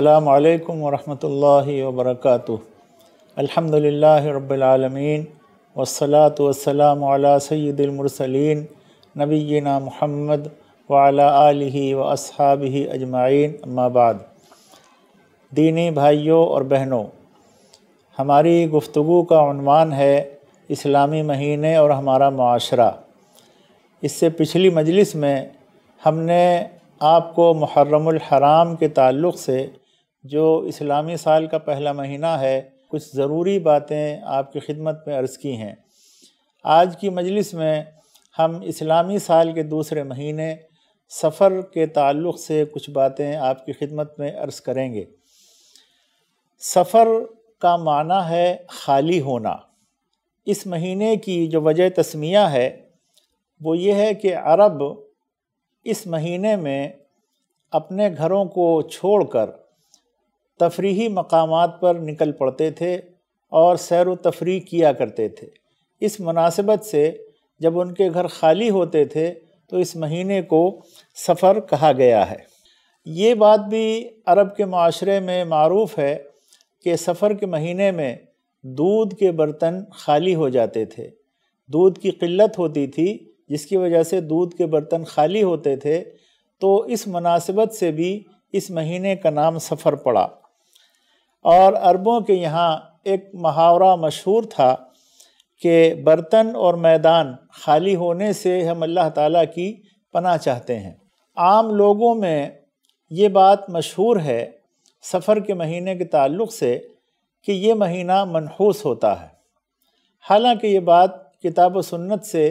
अल्लाम वरहमतुल्लाहि वबरकातु अल्हम्दुलिल्लाहि रब्बिल आलमीन वस्सलातु वस्सलाम अला सय्यिदिल मुरसलीन नबीना मुहम्मद व अला आलिहि व अस्हाबिहि अजमाइन अम्मा बाद दीनी भाइयों और बहनों हमारी गुफ्तु का उनवान है इस्लामी महीने और हमारा माशरा इससे पिछली मजलिस में हमने आपको मुहर्रम हराम के ताल्लुक़ से जो इस्लामी साल का पहला महीना है कुछ ज़रूरी बातें आपकी खिदमत में अर्ज़ की हैं आज की मजलिस में हम इस्लामी साल के दूसरे महीने सफ़र के ताल्लुक़ से कुछ बातें आपकी खिदमत में अर्ज़ करेंगे सफ़र का माना है खाली होना इस महीने की जो वजह तस्मिया है वो ये है कि अरब इस महीने में अपने घरों को छोड़कर तफरी मकाम पर निकल पड़ते थे और सैर व तफरी किया करते थे इस मुनासिबत से जब उनके घर खाली होते थे तो इस महीने को सफ़र कहा गया है ये बात भी अरब के माशरे में मरूफ़ है कि सफ़र के महीने में दूध के बर्तन खाली हो जाते थे दूध की किल्लत होती थी जिसकी वजह से दूध के बर्तन खाली होते थे तो इस मुनासिबत से भी इस महीने का नाम सफ़र पड़ा और अरबों के यहाँ एक मुहावरा मशहूर था कि बर्तन और मैदान खाली होने से हम अल्लाह ताला की पना चाहते हैं आम लोगों में ये बात मशहूर है सफ़र के महीने के ताल्लुक़ से कि ये महीना मनहूस होता है हालांकि ये बात किताब सुन्नत से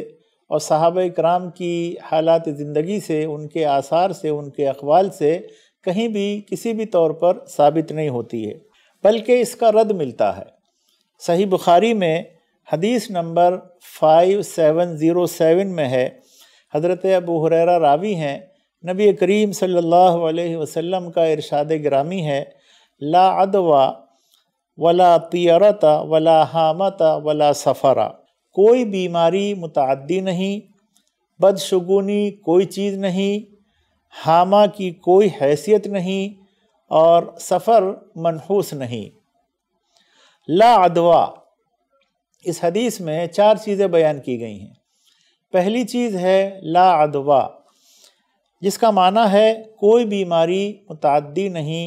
और साहब कराम की हालात ज़िंदगी से उनके आसार से उनके अखबाल से कहीं भी किसी भी तौर पर साबित नहीं होती है बल्कि इसका रद्द मिलता है सही बुखारी में हदीस नंबर 5707 में है हज़रत अबू हुररा रावी हैं नबी करीम सल्लल्लाहु अलैहि वसल्लम का इरशाद ग्रामी है ला अदवा वला तियरत वला हामत वला सफ़रा कोई बीमारी मुतादी नहीं बदशगुनी कोई चीज़ नहीं हामा की कोई हैसियत नहीं और सफ़र मनहूस नहीं ला अदवा इस हदीस में चार चीज़ें बयान की गई हैं पहली चीज़ है ला अदवा जिसका माना है कोई बीमारी मुतदी नहीं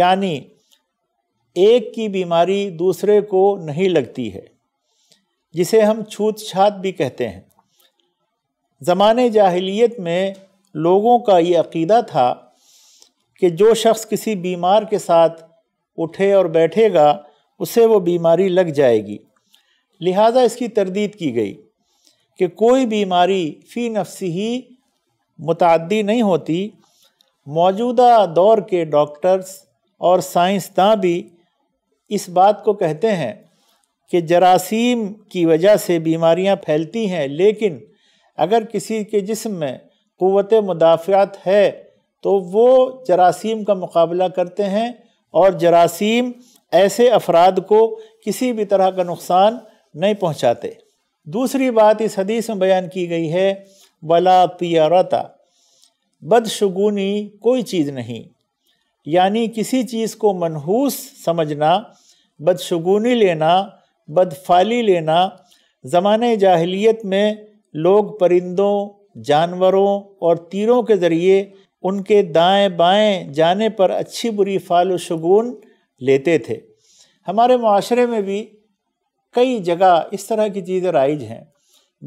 यानी एक की बीमारी दूसरे को नहीं लगती है जिसे हम छूत छात भी कहते हैं ज़माने जाहिलियत में लोगों का ये अकीदा था कि जो शख्स किसी बीमार के साथ उठे और बैठेगा उसे वो बीमारी लग जाएगी लिहाजा इसकी तरदीद की गई कि कोई बीमारी फ़ी नफसी ही मुतदी नहीं होती मौजूदा दौर के डॉक्टर्स और साइंसदान भी इस बात को कहते हैं कि जरासीम की वजह से बीमारियां फैलती हैं लेकिन अगर किसी के जिस्म में क़वत मुदाफ़ियात है तो वो जरासीम का मुकाबला करते हैं और जरासीम ऐसे अफराद को किसी भी तरह का नुकसान नहीं पहुंचाते दूसरी बात इस हदीस में बयान की गई है वला तियारता बदशगुनी कोई चीज़ नहीं यानी किसी चीज़ को मनहूस समझना बदशगुनी लेना बदफाली लेना ज़माने जाहलीत में लोग परिंदों जानवरों और तीरों के ज़रिए उनके दाएं बाएं जाने पर अच्छी बुरी फाल शगुन लेते थे हमारे माशरे में भी कई जगह इस तरह की चीज़ें राइज हैं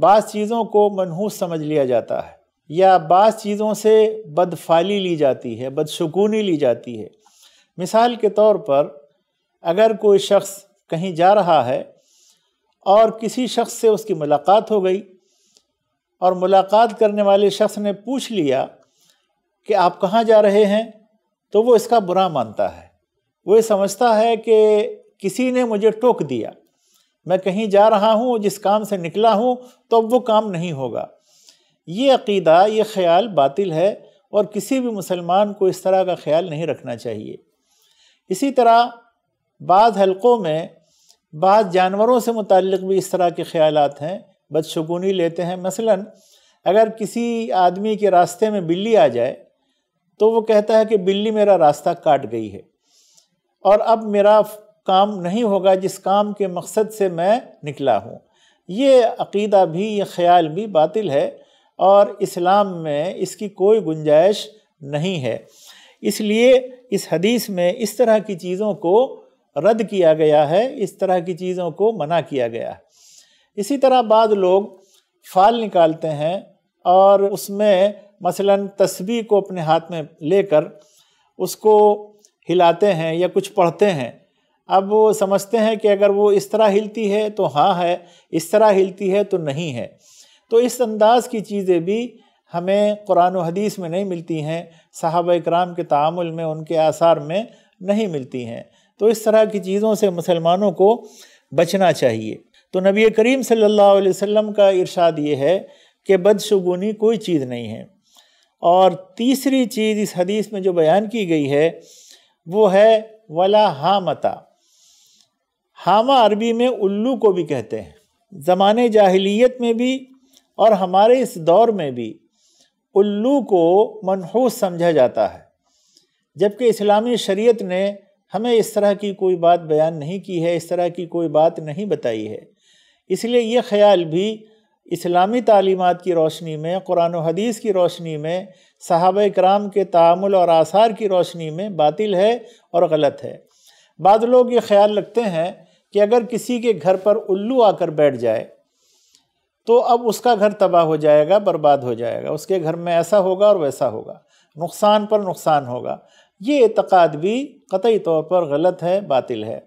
बाज़ चीज़ों को मनहूस समझ लिया जाता है या बाज़ चीज़ों से बदफाली ली जाती है बदसकूनी ली जाती है मिसाल के तौर पर अगर कोई शख्स कहीं जा रहा है और किसी शख्स से उसकी मुलाकात हो गई और मुलाकात करने वाले शख्स ने पूछ लिया कि आप कहाँ जा रहे हैं तो वो इसका बुरा मानता है वो ये समझता है कि किसी ने मुझे टोक दिया मैं कहीं जा रहा हूँ जिस काम से निकला हूँ तो अब वो काम नहीं होगा ये अकीदा ये ख्याल बातिल है और किसी भी मुसलमान को इस तरह का ख्याल नहीं रखना चाहिए इसी तरह बाद हलकों में बाद जानवरों से मुतक़ भी इस तरह के ख्याल हैं बदशगुनी लेते हैं मसलन अगर किसी आदमी के रास्ते में बिल्ली आ जाए तो वो कहता है कि बिल्ली मेरा रास्ता काट गई है और अब मेरा काम नहीं होगा जिस काम के मकसद से मैं निकला हूँ ये अकीदा भी ये ख्याल भी बातिल है और इस्लाम में इसकी कोई गुंजाइश नहीं है इसलिए इस हदीस में इस तरह की चीज़ों को रद्द किया गया है इस तरह की चीज़ों को मना किया गया है इसी तरह बाद लोग फाल निकालते हैं और उसमें मसलन तस्वीर को अपने हाथ में लेकर उसको हिलाते हैं या कुछ पढ़ते हैं अब वो समझते हैं कि अगर वो इस तरह हिलती है तो हाँ है इस तरह हिलती है तो नहीं है तो इस अंदाज़ की चीज़ें भी हमें कुरान हदीस में नहीं मिलती हैं साहब कराम के तामुल में उनके आसार में नहीं मिलती हैं तो इस तरह की चीज़ों से मुसलमानों को बचना चाहिए तो नबी करीम सल्लल्लाहु अलैहि वसल्लम का इरशाद ये है कि बदशगुनी कोई चीज़ नहीं है और तीसरी चीज़ इस हदीस में जो बयान की गई है वो है वला हामता हामा अरबी में उल्लू को भी कहते हैं ज़माने जाहिलियत में भी और हमारे इस दौर में भी उल्लू को मनहूस समझा जाता है जबकि इस्लामी शरीयत ने हमें इस तरह की कोई बात बयान नहीं की है इस तरह की कोई बात नहीं बताई है इसलिए ये ख्याल भी इस्लामी तलीमत की रोशनी में कुरान हदीस की रोशनी में साहब कराम के तामुल और आसार की रोशनी में बातिल है और गलत है बाद लोग ये ख्याल रखते हैं कि अगर किसी के घर पर उल्लू आकर बैठ जाए तो अब उसका घर तबाह हो जाएगा बर्बाद हो जाएगा उसके घर में ऐसा होगा और वैसा होगा नुकसान पर नुकसान होगा ये एतक़ाद भी कतई तौर पर गलत है बातिल है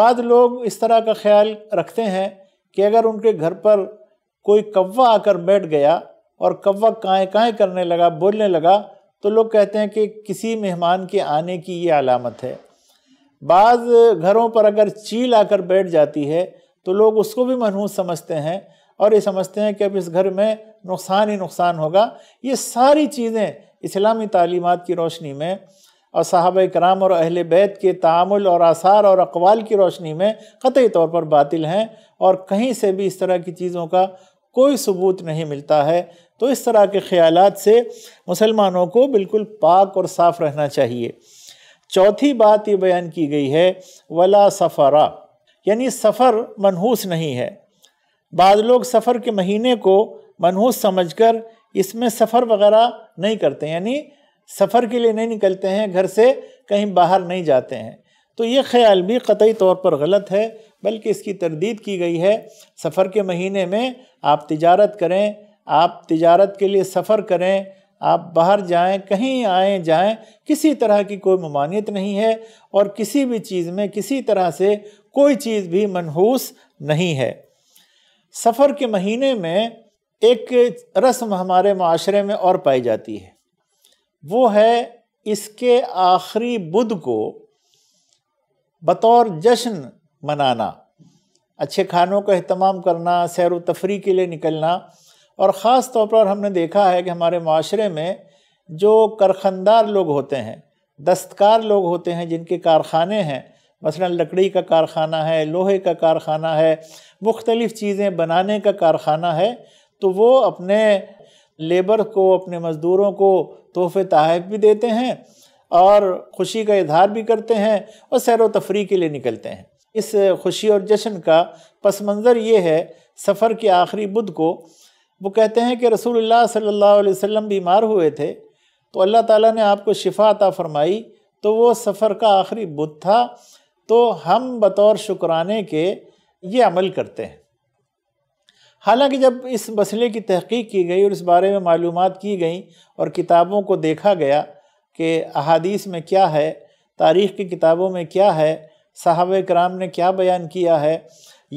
बाद लोग इस तरह का ख्याल रखते हैं कि अगर उनके घर पर कोई कौवा आकर बैठ गया और कौवा काएँ काएँ करने लगा बोलने लगा तो लोग कहते हैं कि किसी मेहमान के आने की ये अलामत है बाज़ घरों पर अगर चील आकर बैठ जाती है तो लोग उसको भी मनहूस समझते हैं और ये समझते हैं कि अब इस घर में नुकसान ही नुकसान होगा ये सारी चीज़ें इस्लामी तालीमत की रोशनी में और साहब कराम और अहल बैत के तामुल और आसार और अकवाल की रोशनी में क़तई तौर पर बातिल हैं और कहीं से भी इस तरह की चीज़ों का कोई सबूत नहीं मिलता है तो इस तरह के ख्याल से मुसलमानों को बिल्कुल पाक और साफ रहना चाहिए चौथी बात ये बयान की गई है वला सफ़रा यानी सफ़र मनहूस नहीं है बाद लोग सफ़र के महीने को मनहूस समझकर इसमें सफ़र वगैरह नहीं करते यानी सफ़र के लिए नहीं निकलते हैं घर से कहीं बाहर नहीं जाते हैं तो ये ख्याल भी कतई तौर पर गलत है बल्कि इसकी तरदीद की गई है सफ़र के महीने में आप तजारत करें आप तजारत के लिए सफ़र करें आप बाहर जाएं कहीं आएं जाएं किसी तरह की कोई ममानियत नहीं है और किसी भी चीज़ में किसी तरह से कोई चीज़ भी मनहूस नहीं है सफ़र के महीने में एक रस्म हमारे माशरे में और पाई जाती है वो है इसके आखिरी बुध को बतौर जश्न मनाना अच्छे खानों का अहतमाम करना सैर व तफरी के लिए निकलना और ख़ास तौर पर हमने देखा है कि हमारे माशरे में जो करखंदार लोग होते हैं दस्तकार लोग होते हैं जिनके कारखाने हैं मसला लकड़ी का कारखाना है लोहे का कारखाना है मुख्तलिफ़ चीज़ें बनाने का कारखाना है तो वो अपने लेबर को अपने मज़दूरों को तोहफ़े तहफ़ भी देते हैं और खुशी का इजहार भी करते हैं और सैर व तफरी के लिए निकलते हैं इस खुशी और जश्न का पस मंज़र ये है सफ़र के आखिरी बुध को वो कहते हैं कि रसूलुल्लाह सल्लल्लाहु अलैहि वसल्लम बीमार हुए थे तो अल्लाह ताला ने आपको शिफा अता फरमाई तो वो सफ़र का आखिरी बुध था तो हम बतौर शुक्राने के ये अमल करते हैं हालांकि जब इस मसले की तहकीक की गई और इस बारे में मालूम की गई और किताबों को देखा गया कि अहादीस में क्या है तारीख़ की किताबों में क्या है साहब कराम ने क्या बयान किया है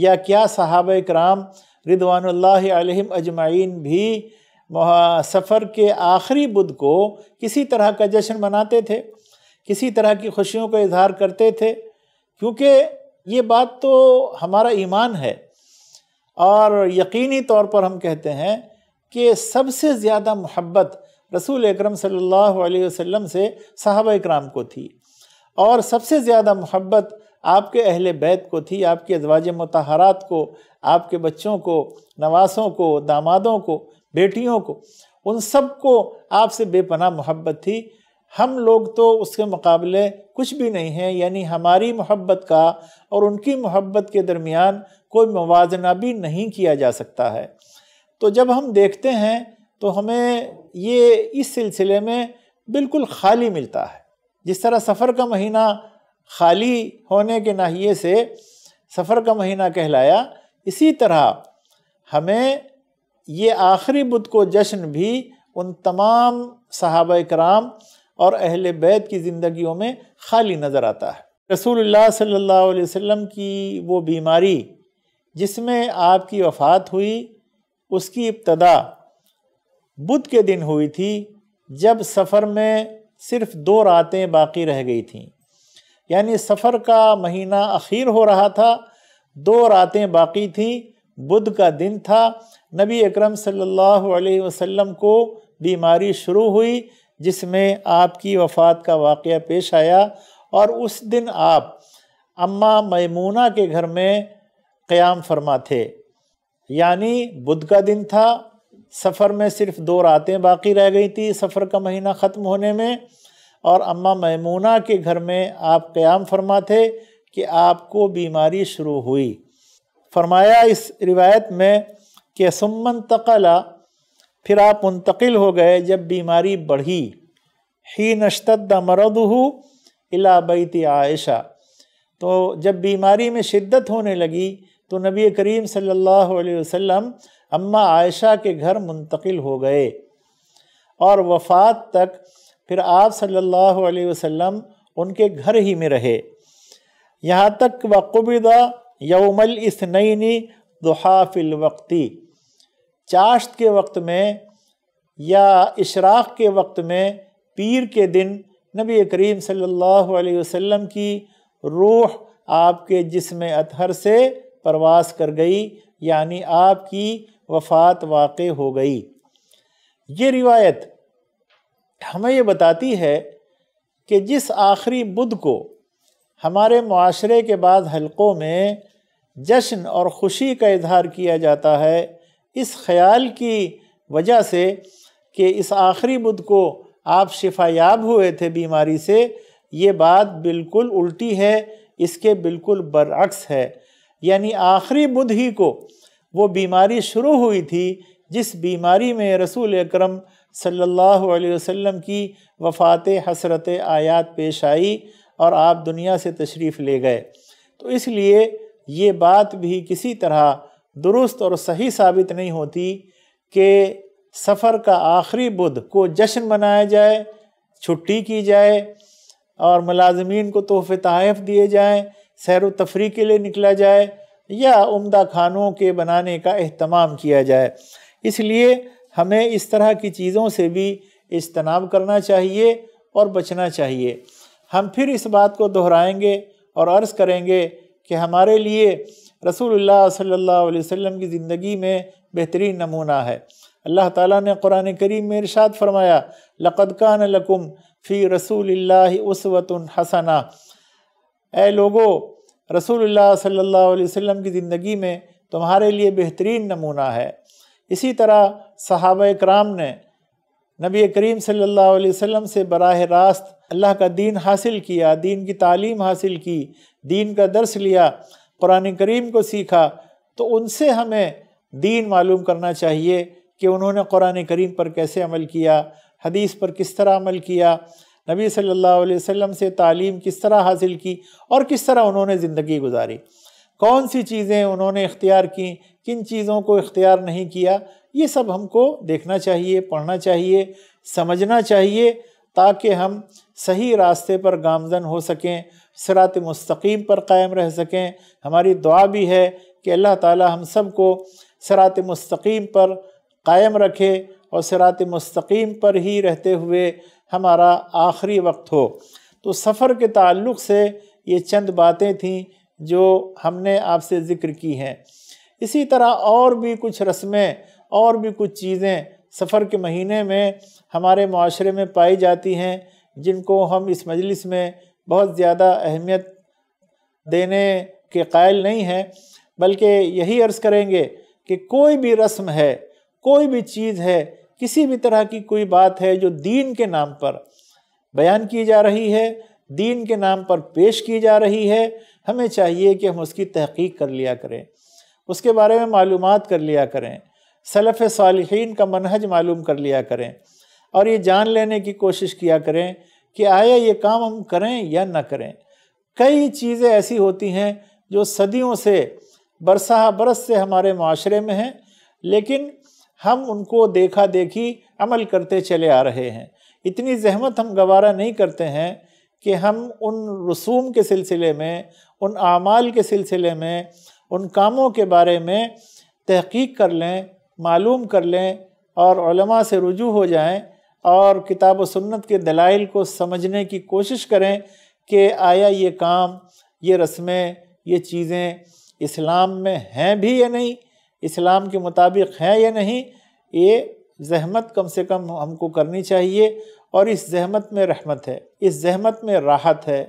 या क्या साहब कराम रिदवानल्लाम अजमाइन भी सफ़र के आखिरी बुध को किसी तरह का जश्न मनाते थे किसी तरह की खुशियों का इजहार करते थे क्योंकि ये बात तो हमारा ईमान है और यकीनी तौर पर हम कहते हैं कि सबसे ज़्यादा मोहब्बत रसूल अक्रम सम से साहब इक्राम को थी और सबसे ज़्यादा मोहब्बत आपके अहल बैत को थी आपके अजवाज मतहरात को आपके बच्चों को नवासों को दामादों को बेटियों को उन सब को आपसे बेपना मोहब्बत थी हम लोग तो उसके मुकाबले कुछ भी नहीं हैं यानी हमारी मोहब्बत का और उनकी मोहब्बत के दरमियान कोई मुजना भी नहीं किया जा सकता है तो जब हम देखते हैं तो हमें ये इस सिलसिले में बिल्कुल खाली मिलता है जिस तरह सफ़र का महीना खाली होने के नाहिए से सफ़र का महीना कहलाया इसी तरह हमें ये आखिरी बुद को जश्न भी उन तमाम सहाब कराम और अहल बैत की ज़िंदगियों में खाली नज़र आता है रसूल सल्ला वम की वो बीमारी जिसमें आपकी वफ़ात हुई उसकी इब्तदा बुध के दिन हुई थी जब सफ़र में सिर्फ दो रातें बाकी रह गई थीं यानी सफ़र का महीना अखीर हो रहा था दो रातें बाकी थीं बुध का दिन था नबी अकरम सल्लल्लाहु अलैहि वसल्लम को बीमारी शुरू हुई जिसमें आपकी वफ़ात का वाक़ पेश आया और उस दिन आप अम्मा मैमूना के घर में क़याम फरमा थे यानी बुध का दिन था सफ़र में सिर्फ दो रातें बाकी रह गई थी सफ़र का महीना ख़त्म होने में और अम्मा मैमूना के घर में आप क़याम फरमा थे कि आपको बीमारी शुरू हुई फरमाया इस रिवायत में कि सुमन तकला फिर आप मुंतकिल हो गए जब बीमारी बढ़ी ही नशतद मरद हो इलाबैत आयशा तो जब बीमारी में शिद्दत होने लगी तो नबी करीम सल्लल्लाहु अलैहि वसल्लम अम्मा आयशा के घर मुंतकिल हो गए और वफ़ात तक फिर आप सल्लल्लाहु अलैहि वसल्लम उनके घर ही में रहे यहाँ तक वक़ुबिदा यौमल इसनैनी दुहाफिल वक्ती चाश्त के वक्त में या इशराक़ के वक्त में पीर के दिन नबी करीम सल्लल्लाहु अलैहि वसल्लम की रूह आपके जिसम अतहर से परवास कर गई यानी आपकी वफ़ात वाक़ हो गई ये रिवायत हमें ये बताती है कि जिस आखिरी बुध को हमारे माशरे के बाद हलकों में जश्न और ख़ुशी का इजहार किया जाता है इस ख्याल की वजह से कि इस आखिरी बुध को आप शिफायाब हुए थे बीमारी से ये बात बिल्कुल उल्टी है इसके बिल्कुल बरअक्स है यानी आखिरी बुध ही को वो बीमारी शुरू हुई थी जिस बीमारी में रसूल अक्रम सल्लल्लाहु अलैहि वसल्लम की वफ़ात हसरत आयात पेश आई और आप दुनिया से तशरीफ़ ले गए तो इसलिए ये बात भी किसी तरह दुरुस्त और सही साबित नहीं होती कि सफ़र का आखिरी बुध को जश्न मनाया जाए छुट्टी की जाए और मुलाजमीन को तोहफ़े तहफ़ दिए जाएँ सैर तफरी के लिए निकला जाए या उम्दा खानों के बनाने का अहतमाम किया जाए इसलिए हमें इस तरह की चीज़ों से भी इज्तनाब करना चाहिए और बचना चाहिए हम फिर इस बात को दोहराएंगे और अर्ज़ करेंगे कि हमारे लिए रसूलुल्लाह सल्लल्लाहु अलैहि वसल्लम की ज़िंदगी में बेहतरीन नमूना है अल्लाह ताला ने कुरान करीम में इरशाद फरमाया लक़द कान लकुम फ़ी रसूल उसवतन हसना ए लोगो रसूल अलैहि वसल्लम की ज़िंदगी में तुम्हारे लिए बेहतरीन नमूना है इसी तरह सहाब कराम ने नबी करीम सल्लल्लाहु अलैहि वसल्लम से बराह रास्त अल्लाह का दीन हासिल किया दीन की तालीम हासिल की दीन का दर्स लिया कुरान करीम को सीखा तो उनसे हमें दीन मालूम करना चाहिए कि उन्होंने कुरान करीम पर कैसे अमल किया हदीस पर किस तरह अमल किया नबी सल्लल्लाहु अलैहि वसल्लम से तालीम किस तरह हासिल की और किस तरह उन्होंने ज़िंदगी गुजारी कौन सी चीज़ें उन्होंने इख्तियार की किन चीज़ों को इख्तियार नहीं किया ये सब हमको देखना चाहिए पढ़ना चाहिए समझना चाहिए ताकि हम सही रास्ते पर गामजन हो सकें सरात मस्तकीम पर कायम रह सकें हमारी दुआ भी है कि अल्लाह ताला हम सबको सरात मस्तकीम पर कायम रखे और सरात मस्तकीम पर ही रहते हुए हमारा आखिरी वक्त हो तो सफ़र के ताल्लुक़ से ये चंद बातें थीं जो हमने आपसे ज़िक्र की हैं इसी तरह और भी कुछ रस्में और भी कुछ चीज़ें सफ़र के महीने में हमारे माशरे में पाई जाती हैं जिनको हम इस मजलिस में बहुत ज़्यादा अहमियत देने के कायल नहीं हैं बल्कि यही अर्ज़ करेंगे कि कोई भी रस्म है कोई भी चीज़ है किसी भी तरह की कोई बात है जो दीन के नाम पर बयान की जा रही है दीन के नाम पर पेश की जा रही है हमें चाहिए कि हम उसकी तहकीक कर लिया करें उसके बारे में मालूम कर लिया करें सलफ़ सालहीन का मनहज मालूम कर लिया करें और ये जान लेने की कोशिश किया करें कि आया ये काम हम करें या ना करें कई चीज़ें ऐसी होती हैं जो सदियों से बरसा बरस से हमारे माशरे में हैं लेकिन हम उनको देखा देखी अमल करते चले आ रहे हैं इतनी जहमत हम गवारा नहीं करते हैं कि हम उन रसूम के सिलसिले में उन आमाल के सिलसिले में उन कामों के बारे में तहकीक कर लें मालूम कर लें और से रुजू हो जाएं और किताब सुन्नत के दलाइल को समझने की कोशिश करें कि आया ये काम ये रस्में ये चीज़ें इस्लाम में हैं भी या नहीं इस्लाम के मुताबिक हैं या नहीं ये जहमत कम से कम हमको करनी चाहिए और इस जहमत में रहमत है इस जहमत में राहत है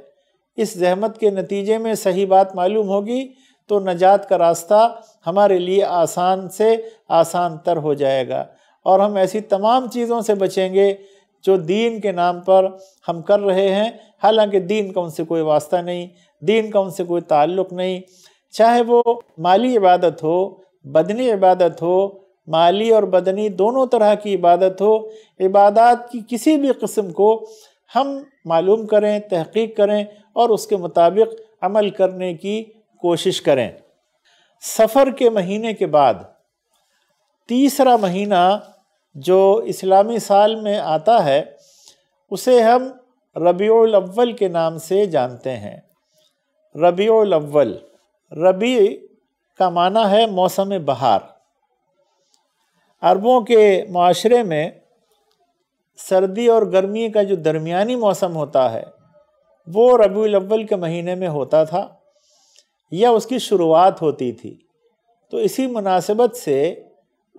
इस जहमत के नतीजे में सही बात मालूम होगी तो नजात का रास्ता हमारे लिए आसान से आसान तर हो जाएगा और हम ऐसी तमाम चीज़ों से बचेंगे जो दीन के नाम पर हम कर रहे हैं हालांकि दीन का उनसे कोई वास्ता नहीं दीन का उनसे कोई ताल्लुक़ नहीं चाहे वो माली इबादत हो बदनी इबादत हो माली और बदनी दोनों तरह की इबादत हो इबादत की किसी भी कस्म को हम मालूम करें तहकीक करें और उसके मुताबिक अमल करने की कोशिश करें सफ़र के महीने के बाद तीसरा महीना जो इस्लामी साल में आता है उसे हम रबीउल अव्वल के नाम से जानते हैं रबीउल अव्वल रबी का माना है मौसम बहार अरबों के माशरे में सर्दी और गर्मी का जो दरमियानी मौसम होता है वो रबी अव्वल के महीने में होता था या उसकी शुरुआत होती थी तो इसी मुनासिबत से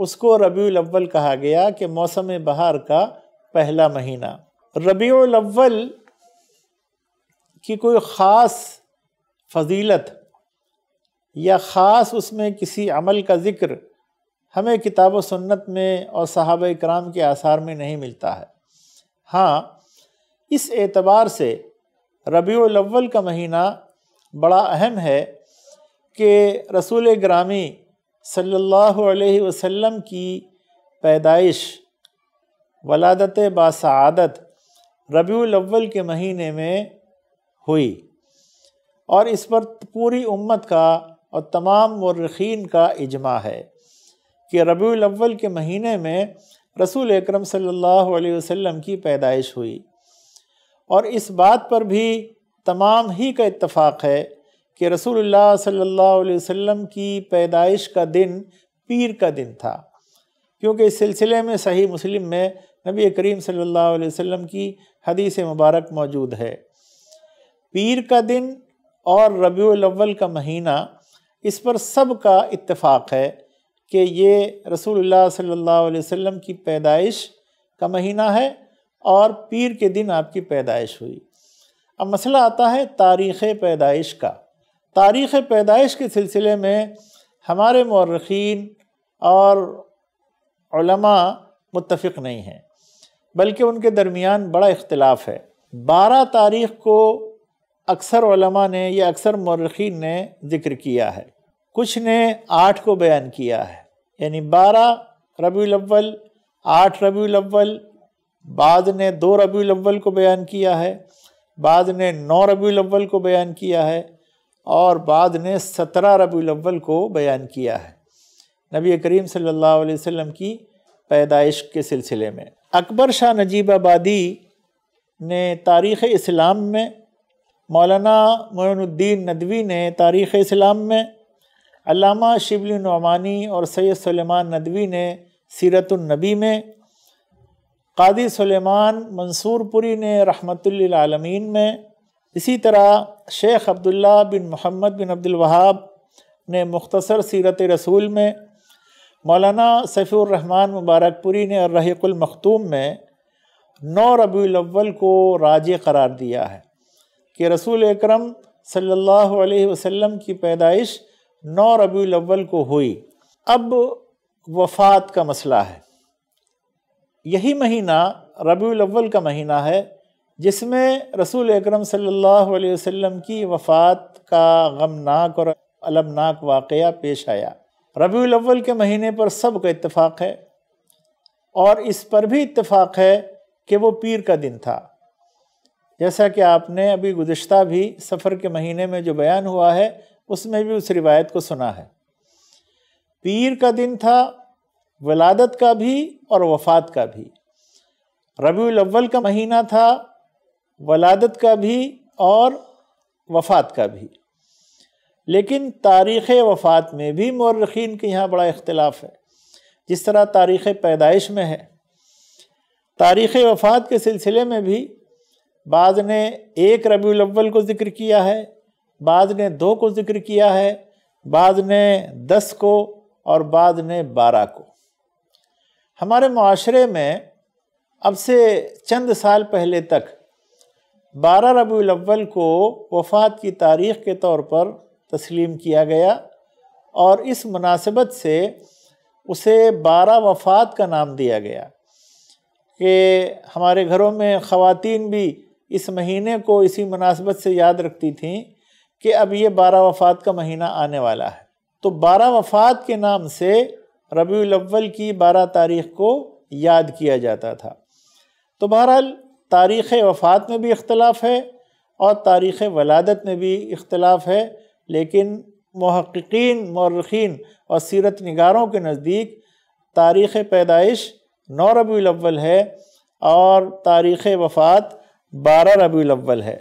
उसको रबी अव्वल कहा गया कि मौसम बहार का पहला महीना रबी अव्वल की कोई ख़ास फजीलत या ख़ास उसमें किसी अमल का ज़िक्र हमें किताब व सुन्नत में और साहब कराम के आसार में नहीं मिलता है हाँ इस एतबार से रबीवल का महीना बड़ा अहम है कि रसूल ग्रामी सल्ला वसम की पैदाइश वलादत बासदत रबीवल के महीने में हुई और इस पर पूरी उम्मत का और तमाम मर्रखीन का इजमा है कि रबीवल के महीने में रसूल अक्रम सम की पैदाइश हुई और इस बात पर भी तमाम ही का इतफ़ाक़ है कि रसूल सल्ला वम की पैदाइश का दिन पीर का दिन था क्योंकि इस सिलसिले में सही मुस्लिम में नबी करीम सल्लल्लाहु अलैहि वसल्लम की हदीस मुबारक मौजूद है पीर का दिन और रबी अव्वल का महीना इस पर सब का इतफ़ाक़ है कि ये रसूलुल्लाह सल्लल्लाहु अलैहि वसल्लम की पैदाइश का महीना है और पीर के दिन आपकी पैदाइश हुई अब मसला आता है तारीख़ पैदाइश का तारीख़ पैदाइश के सिलसिले में हमारे मौरखीन और मुतफ़ नहीं हैं बल्कि उनके दरमियान बड़ा इख्तलाफ है बारह तारीख़ को अक्सर ने या अक्सर मौरखीन ने ज़िक्र किया है कुछ ने आठ को बयान किया है यानी बारह रबी अव्वल आठ रबी अव्वल बाद ने दो रबी अव्वल को बयान किया है बाद ने नौ रबी अव्वल को बयान किया है और बाद ने सत्रह रबी अव्वल को बयान किया है नबी करीम सल्लल्लाहु अलैहि वसल्लम की पैदाइश के सिलसिले में अकबर शाह नजीब आबादी ने तारीख़ इस्लाम में मौलाना मोनुद्दीन नदवी ने तारीख़ इस्लाम में अलामा शिबली नौमानी और सैद सलेमान नदवी ने सीरतुलनबी में कादी सलेमान मंसूरपुरी ने रहमतुल्लामीन में इसी तरह शेख अब्दुल्ला बिन मोहम्मद बिन अब्दुलवाहाब ने मुख्तसर सीरत रसूल में मौलाना सफ़ीररहमान मुबारकपुरी ने रहीकुलमखतूम में नौ रबील को राज करार दिया है कि रसूल अक्रम सल्ला वसम की पैदाइश नौ रबी अव्वल को हुई अब वफात का मसला है यही महीना रबी अव्वल का महीना है जिसमें रसूल अकरम सल्लल्लाहु अलैहि वसल्लम की वफ़ात का गमनाक और अलमनाक वाक़ पेश आया रबी अव्वल के महीने पर सब का इतफाक़ है और इस पर भी इतफाक़ है कि वो पीर का दिन था जैसा कि आपने अभी गुज्त भी सफ़र के महीने में जो बयान हुआ है उसमें भी उस रिवायत को सुना है पीर का दिन था वलादत का भी और वफात का भी रबी अव्वल का महीना था वलादत का भी और वफात का भी लेकिन तारीख़ वफात में भी मौरखीन के यहाँ बड़ा इख्तलाफ है जिस तरह तारीख़ पैदाइश में है तारीख़ वफात के सिलसिले में भी बाद ने एक रबी अव्वल को ज़िक्र किया है बाद ने दो को जिक्र किया है बाद ने दस को और बाद ने बारह को हमारे माशरे में अब से चंद साल पहले तक बारह रबील अव्वल को वफ़ात की तारीख़ के तौर पर तस्लीम किया गया और इस मुनासिबत से उसे बारह वफ़ात का नाम दिया गया कि हमारे घरों में ख़वान भी इस महीने को इसी मुनासबत से याद रखती थीं कि अब ये बारह वफ़ात का महीना आने वाला है तो बारह वफ़ात के नाम से रबी अव्वल की बारह तारीख को याद किया जाता था तो बहरहाल तारीख़ वफ़ात में भी इख्तलाफ है और तारीख़ वलादत में भी इख्तलाफ है लेकिन महक्कीन मौरखीन और सीरत नगारों के नज़दीक तारीख़ पैदाइश नौ रबी अव्वल है और तारीख़ वफ़ात बारह रबी अव्वल है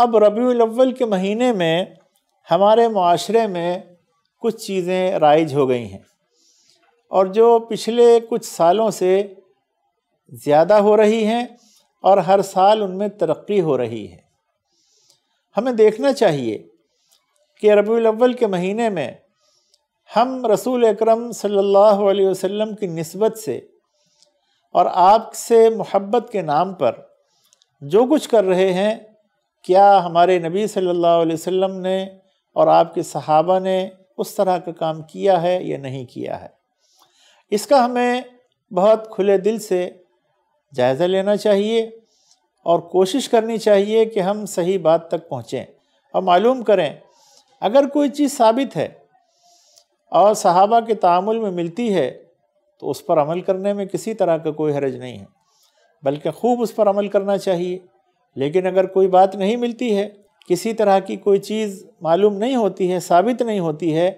अब रबी अव्वल के महीने में हमारे माशरे में कुछ चीज़ें राइज हो गई हैं और जो पिछले कुछ सालों से ज़्यादा हो रही हैं और हर साल उनमें तरक्की हो रही है हमें देखना चाहिए कि रबी अव्वल के महीने में हम रसूल अकरम सल्लल्लाहु अलैहि वसल्लम की नस्बत से और आपसे मोहब्बत के नाम पर जो कुछ कर रहे हैं क्या हमारे नबी सल्लल्लाहु अलैहि वसल्लम ने और आपके सहाबा ने उस तरह का काम किया है या नहीं किया है इसका हमें बहुत खुले दिल से जायज़ा लेना चाहिए और कोशिश करनी चाहिए कि हम सही बात तक पहुँचें और मालूम करें अगर कोई चीज़ साबित है और सहाबा के तामुल में मिलती है तो उस पर अमल करने में किसी तरह का कोई हरज नहीं है बल्कि खूब उस पर अमल करना चाहिए लेकिन अगर कोई बात नहीं मिलती है किसी तरह की कोई चीज़ मालूम नहीं होती है साबित नहीं होती है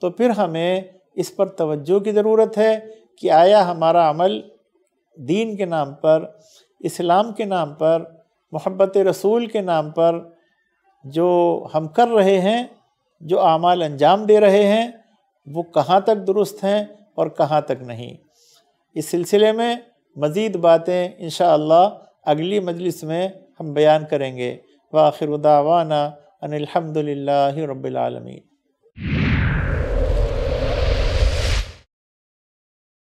तो फिर हमें इस पर तवज्जो की ज़रूरत है कि आया हमारा अमल दीन के नाम पर इस्लाम के नाम पर मोहब्बत रसूल के नाम पर जो हम कर रहे हैं जो आमाल अंजाम दे रहे हैं वो कहाँ तक दुरुस्त हैं और कहाँ तक नहीं इस सिलसिले में मज़ीद बातें इन अगली मजलिस में हम बयान करेंगे वाखिर उदावाना अनिलहमदिल्ला रबालमीन